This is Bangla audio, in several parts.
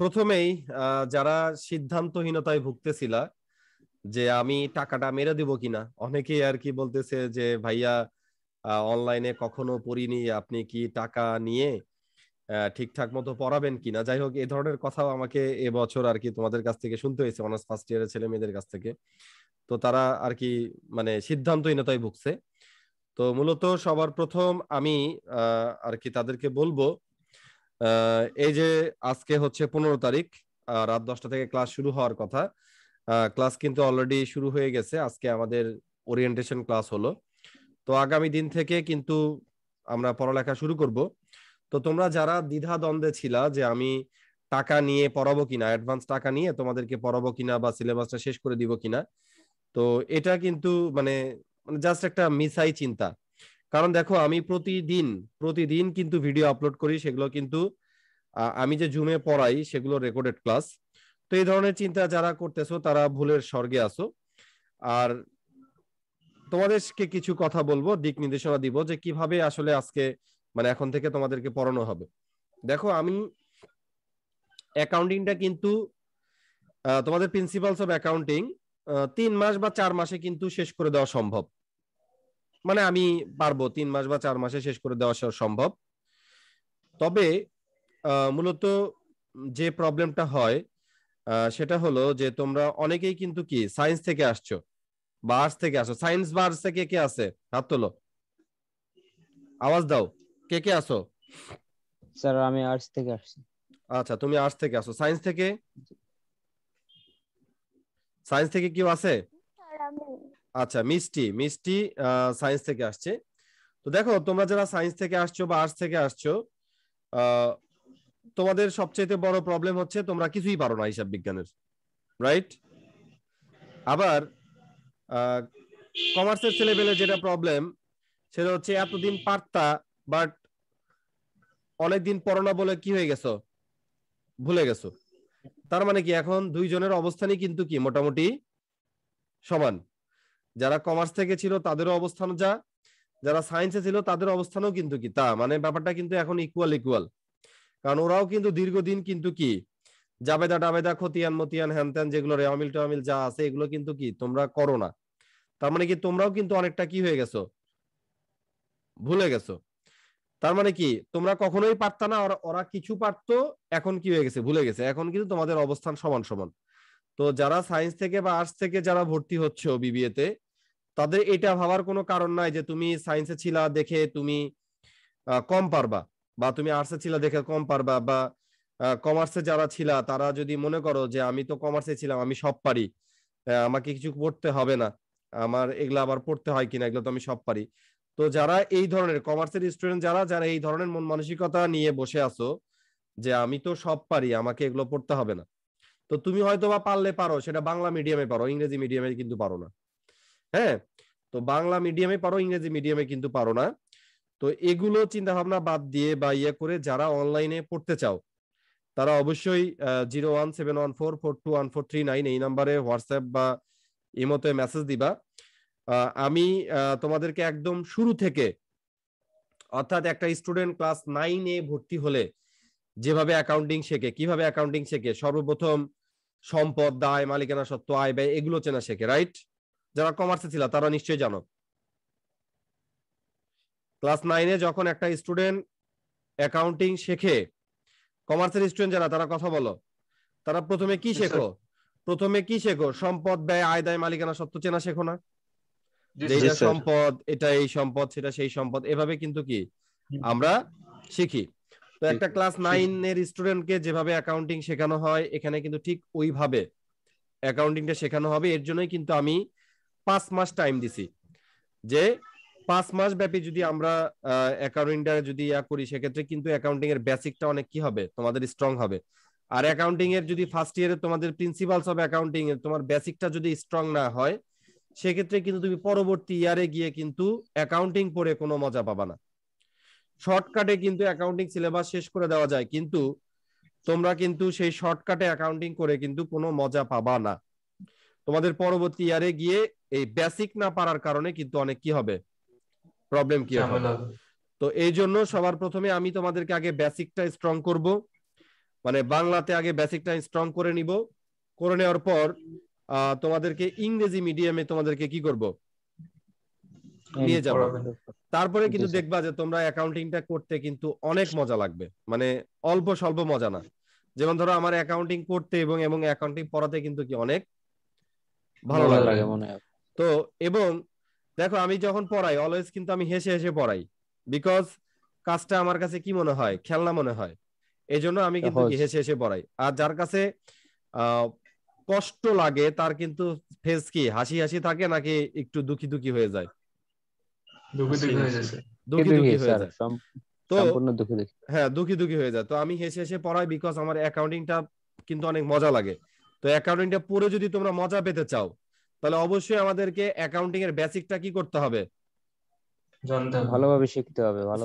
প্রথমেই যারা সিদ্ধান্তহীনতায় ভুগতেছিলা যে আমি টাকাটা মেরে দিব কিনা অনেকেই আর কি বলতেছে যে ভাইয়া অনলাইনে কখনো পড়িনি আপনি কি টাকা নিয়ে ঠিকঠাক মতো পড়াবেন কিনা যাই হোক এ ধরনের কথাও আমাকে এবছর আর কি তোমাদের কাছ থেকে শুনতে হয়েছে অনার্স ফার্স্ট ইয়ারের ছেলে মেয়েদের কাছ থেকে তো তারা আর কি মানে সিদ্ধান্তহীনতায় ভুগছে তো মূলত সবার প্রথম আমি আর কি তাদেরকে বলবো এই যে আজকে হচ্ছে পনেরো তারিখ রাত দশটা থেকে ক্লাস শুরু হওয়ার কথা ক্লাস কিন্তু অলরেডি শুরু হয়ে গেছে আজকে আমাদের ওরিয়েন্টেশন ক্লাস হলো তো আগামী দিন থেকে কিন্তু আমরা পড়ালেখা শুরু করব তো তোমরা যারা দ্বিধা দ্বন্দ্বে ছিলা যে আমি টাকা নিয়ে পড়াবো কিনা অ্যাডভান্স টাকা নিয়ে তোমাদেরকে পড়াবো কিনা বা সিলেবাসটা শেষ করে দিব কিনা তো এটা কিন্তু মানে মানে জাস্ট একটা মিসাই চিন্তা কারণ দেখো আমি প্রতিদিন প্রতিদিন কিন্তু ভিডিও আপলোড করি সেগুলো কিন্তু আমি যে জুমে পড়াই সেগুলো রেকর্ডেড ক্লাস তো এই ধরনের চিন্তা যারা করতেছো তারা ভুলের স্বর্গে আসো আর তোমাদেরকে কিছু কথা বলবো দিক নির্দেশনা দিব যে কিভাবে আসলে আজকে মানে এখন থেকে তোমাদেরকে পড়ানো হবে দেখো আমি অ্যাকাউন্টিংটা কিন্তু তোমাদের প্রিন্সিপালস অফ অ্যাকাউন্টিং তিন মাস বা চার মাসে কিন্তু শেষ করে দেওয়া সম্ভব মানে আমি পারবো তিন মাস বা চার মাসে শেষ করে দেওয়া সম্ভব তবে মূলত যে প্রবলেমটা হয় সেটা হলো যে তোমরা অনেকেই কিন্তু কি সায়েন্স থেকে আসছো বা থেকে আসো সায়েন্স বা থেকে কে আছে হাত তোলো আওয়াজ দাও কে কে আসো স্যার আমি আর্টস থেকে আসছি আচ্ছা তুমি আর্টস থেকে আসো সায়েন্স থেকে সায়েন্স থেকে কেউ আছে আচ্ছা মিষ্টি মিষ্টি সায়েন্স থেকে আসছে তো দেখো তোমরা যারা সায়েন্স থেকে আসছো বা আর্টস থেকে আসছো তোমাদের সবচেয়ে বড় প্রবলেম হচ্ছে তোমরা কিছুই পারো না হিসাব বিজ্ঞানের রাইট আবার কমার্সের ছেলেপেলে যেটা প্রবলেম সেটা হচ্ছে এতদিন পারতা বাট অনেকদিন পড়োনা বলে কি হয়ে গেছো ভুলে গেছো তার মানে কি এখন দুইজনের অবস্থানই কিন্তু কি মোটামুটি সমান যারা কমার্স থেকে ছিল তাদের অবস্থান যা যারা সায়েন্সে ছিল তাদের অবস্থানও কিন্তু কি তা মানে ব্যাপারটা কিন্তু এখন ইকুয়াল ইকুয়াল কারণ ওরাও কিন্তু দীর্ঘদিন কিন্তু কি জাবেদা ডাবেদা খতিয়ান মতিয়ান হ্যান ত্যান যেগুলো রেওয়ামিল টামিল যা আছে এগুলো কিন্তু কি তোমরা করো না তার মানে কি তোমরাও কিন্তু অনেকটা কি হয়ে গেছো ভুলে গেছো তার মানে কি তোমরা কখনোই পারতা না ওরা কিছু পারতো এখন কি হয়ে গেছে ভুলে গেছে এখন কিন্তু তোমাদের অবস্থান সমান সমান তো যারা সায়েন্স থেকে বা আর্টস থেকে যারা ভর্তি হচ্ছে বিবিএ তে তাদের এটা ভাবার কোনো কারণ নাই যে তুমি সায়েন্সে ছিলা দেখে তুমি কম পারবা বা তুমি আর্টসে ছিলা দেখে কম পারবা বা কমার্সে যারা ছিলা তারা যদি মনে করো যে আমি তো কমার্সে ছিলাম আমি সব পারি আমাকে কিছু পড়তে হবে না আমার এগুলো আবার পড়তে হয় কিনা এগুলো তো আমি সব পারি তো যারা এই ধরনের কমার্সের স্টুডেন্ট যারা যারা এই ধরনের মন মানসিকতা নিয়ে বসে আছো যে আমি তো সব পারি আমাকে এগুলো পড়তে হবে না তো তুমি হয়তো বা পারলে পারো সেটা বাংলা মিডিয়ামে পারো ইংরেজি মিডিয়ামে কিন্তু পারো না হ্যাঁ তো বাংলা মিডিয়ামে পারো ইংরেজি মিডিয়ামে কিন্তু পারো না তো এগুলো চিন্তা ভাবনা বাদ দিয়ে বা ইয়ে করে যারা অনলাইনে পড়তে চাও তারা অবশ্যই zero one seven one four four two one four three nine এই নাম্বারে হোয়াটসঅ্যাপ বা ইমোতে মেসেজ দিবা আমি তোমাদেরকে একদম শুরু থেকে অর্থাৎ একটা স্টুডেন্ট ক্লাস নাইনে ভর্তি হলে যেভাবে অ্যাকাউন্টিং শেখে কিভাবে অ্যাকাউন্টিং শেখে সর্বপ্রথম সম্পদ দায় মালিকানা সত্ত্ব আয় ব্যয় এগুলো চেনা শেখে রাইট যারা কমার্সে ছিল তারা নিশ্চয়ই জানো ক্লাস নাইনে যখন একটা স্টুডেন্ট অ্যাকাউন্টিং শেখে কমার্সের স্টুডেন্ট যারা তারা কথা বলো তারা প্রথমে কি শেখো প্রথমে কি শেখো সম্পদ ব্যয় আয় দায় মালিকানা সত্ত্ব চেনা শেখো না সম্পদ এটা এই সম্পদ সেটা সেই সম্পদ এভাবে কিন্তু কি আমরা শিখি তো একটা ক্লাস নাইন এর স্টুডেন্ট কে যেভাবে অ্যাকাউন্টিং শেখানো হয় এখানে কিন্তু ঠিক ওইভাবে অ্যাকাউন্টিংটা শেখানো হবে এর জন্যই কিন্তু আমি পাঁচ মাস টাইম দিছি যে পাঁচ মাস ব্যাপী যদি আমরা অ্যাকাউন্টিংটা যদি ইয়া করি সেক্ষেত্রে কিন্তু অ্যাকাউন্টিং এর বেসিকটা অনেক কি হবে তোমাদের স্ট্রং হবে আর অ্যাকাউন্টিং এর যদি ফার্স্ট ইয়ারে তোমাদের প্রিন্সিপালস অফ অ্যাকাউন্টিং এর তোমার বেসিকটা যদি স্ট্রং না হয় সেক্ষেত্রে কিন্তু তুমি পরবর্তী ইয়ারে গিয়ে কিন্তু অ্যাকাউন্টিং পড়ে কোনো মজা পাবা না শর্টকাটে কিন্তু অ্যাকাউন্টিং সিলেবাস শেষ করে দেওয়া যায় কিন্তু তোমরা কিন্তু সেই শর্টকাটে অ্যাকাউন্টিং করে কিন্তু কোনো মজা পাবা না তোমাদের পরবর্তী ইয়ারে গিয়ে এই বেসিক না পারার কারণে কিন্তু অনেক কি হবে প্রবলেম কি হবে তো এই জন্য সবার প্রথমে আমি তোমাদেরকে আগে বেসিকটা স্ট্রং করব মানে বাংলাতে আগে বেসিকটা স্ট্রং করে নিব করে নেওয়ার পর তোমাদেরকে ইংরেজি মিডিয়ামে তোমাদেরকে কি করব নিয়ে যাবো তারপরে কিন্তু দেখবা যে তোমরা অ্যাকাউন্টিংটা করতে কিন্তু অনেক মজা লাগবে মানে অল্প স্বল্প মজা না যেমন ধরো আমার অ্যাকাউন্টিং করতে এবং এবং অ্যাকাউন্টিং পড়াতে কিন্তু কি অনেক ভালো লাগে মনে তো এবং দেখো আমি যখন পড়াই অলওয়েজ কিন্তু আমি হেসে হেসে পড়াই বিকজ কাজটা আমার কাছে কি মনে হয় খেলনা মনে হয় এই জন্য আমি কিন্তু হেসে হেসে পড়াই আর যার কাছে কষ্ট লাগে তার কিন্তু ফেস কি হাসি হাসি থাকে নাকি একটু দুঃখী দুঃখী হয়ে যায় দুঃখী হয়ে যায় তো আমি হেসে হেসে পড়াই বিকজ আমার কিন্তু অনেক মজা লাগে তো যদি তোমরা মজা পেতে চাও তাহলে অবশ্যই আমাদেরকে অ্যাকাউন্টিং এর কি করতে হবে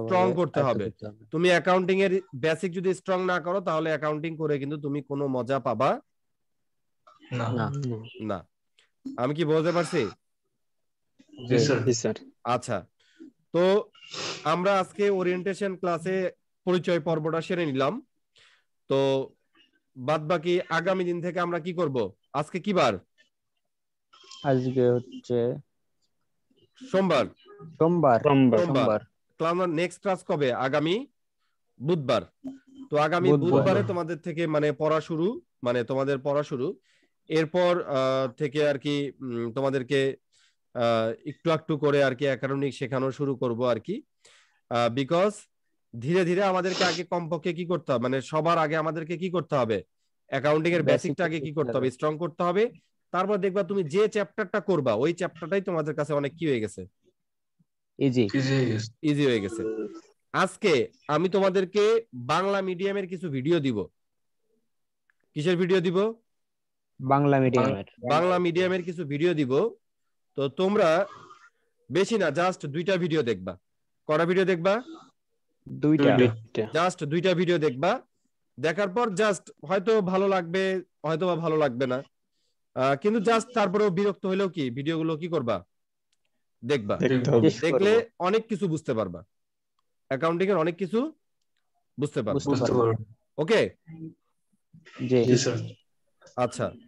স্ট্রং করতে হবে তুমি অ্যাকাউন্টিং এর যদি স্ট্রং না করো তাহলে অ্যাকাউন্টিং করে কিন্তু তুমি মজা পাবা না না আমি কি বলতে পারছি স্যার আচ্ছা তো আমরা আজকে ওরিয়েন্টেশন ক্লাসে পরিচয় পর্বটা সেরে নিলাম তো বাদ বাকি আগামী দিন থেকে আমরা কি করব আজকে কি বার আজকে হচ্ছে সোমবার সোমবার সোমবার ক্লাস নেক্সট ক্লাস কবে আগামী বুধবার তো আগামী বুধবারে তোমাদের থেকে মানে পড়া শুরু মানে তোমাদের পড়া শুরু এরপর থেকে আর কি তোমাদেরকে একটু একটু করে আর কি একাডেমিক শেখানো শুরু করব আর কি বিকজ ধীরে ধীরে আমাদেরকে আগে কমপক্ষে কি করতে হবে মানে সবার আগে আমাদেরকে কি করতে হবে অ্যাকাউন্টিং এর বেসিকটা আগে কি করতে হবে স্ট্রং করতে হবে তারপর দেখবা তুমি যে চ্যাপ্টারটা করবা ওই চ্যাপ্টারটাই তোমাদের কাছে অনেক কি হয়ে গেছে ইজি ইজি হয়ে গেছে আজকে আমি তোমাদেরকে বাংলা মিডিয়ামের কিছু ভিডিও দিব কিসের ভিডিও দিব বাংলা মিডিয়ামের বাংলা মিডিয়ামের কিছু ভিডিও দিব তো তোমরা বেশি না জাস্ট দুইটা ভিডিও দেখবা কটা ভিডিও দেখবা দুইটা জাস্ট দুইটা ভিডিও দেখবা দেখার পর জাস্ট হয়তো ভালো লাগবে হয়তো বা ভালো লাগবে না কিন্তু জাস্ট তারপরেও বিরক্ত হলেও কি ভিডিও গুলো কি করবা দেখবা দেখলে অনেক কিছু বুঝতে পারবা অ্যাকাউন্টিং এর অনেক কিছু বুঝতে পারবা ওকে জি আচ্ছা